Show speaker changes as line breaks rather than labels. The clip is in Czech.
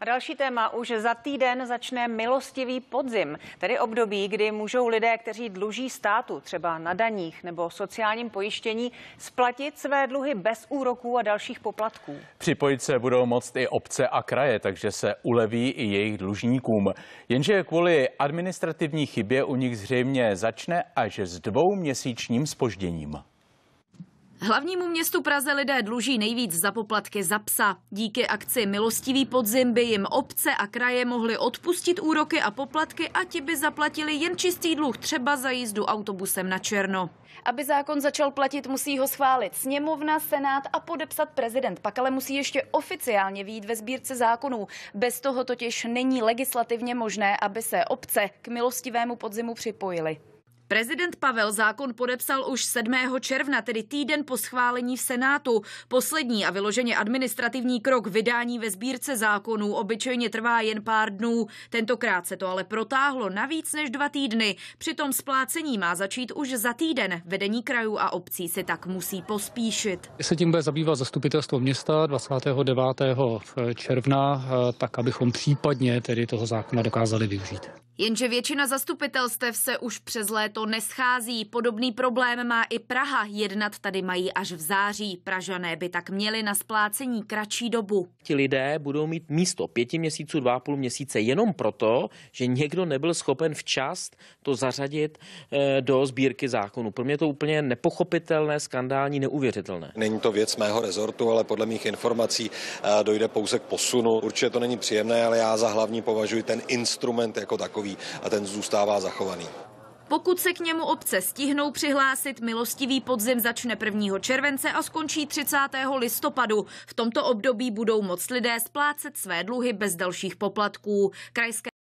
A další téma už za týden začne milostivý podzim, tedy období, kdy můžou lidé, kteří dluží státu, třeba na daních nebo sociálním pojištění, splatit své dluhy bez úroků a dalších poplatků.
Připojit se budou moct i obce a kraje, takže se uleví i jejich dlužníkům. Jenže kvůli administrativní chybě u nich zřejmě začne až s dvouměsíčním spožděním.
Hlavnímu městu Praze lidé dluží nejvíc za poplatky za psa. Díky akci Milostivý podzim by jim obce a kraje mohly odpustit úroky a poplatky a ti by zaplatili jen čistý dluh třeba za jízdu autobusem na černo. Aby zákon začal platit, musí ho schválit sněmovna, senát a podepsat prezident. Pak ale musí ještě oficiálně výjít ve sbírce zákonů. Bez toho totiž není legislativně možné, aby se obce k milostivému podzimu připojily. Prezident Pavel zákon podepsal už 7. června, tedy týden po schválení v Senátu. Poslední a vyloženě administrativní krok vydání ve sbírce zákonů obyčejně trvá jen pár dnů. Tentokrát se to ale protáhlo na víc než dva týdny. Přitom splácení má začít už za týden. Vedení krajů a obcí se tak musí pospíšit.
Se tím bude zabývat zastupitelstvo města 29. června, eh, tak abychom případně tedy toho zákona dokázali využít.
Jenže většina zastupitelstev se už přes léto neschází. Podobný problém má i Praha. Jednat tady mají až v září. Pražané by tak měli na splácení kratší dobu.
Ti lidé budou mít místo pěti měsíců, dva a půl měsíce jenom proto, že někdo nebyl schopen včas to zařadit eh, do sbírky zákonu. Pro mě to úplně nepochopitelné, skandální, neuvěřitelné.
Není to věc mého rezortu, ale podle mých informací eh, dojde pouze k posunu. Určitě to není příjemné, ale já za hlavní považuji ten instrument jako takový takový a ten zůstává zachovaný. Pokud se k němu obce stihnou přihlásit, milostivý podzim začne 1. července a skončí 30. listopadu. V tomto období budou moc lidé splácet své dluhy bez dalších poplatků. Krajské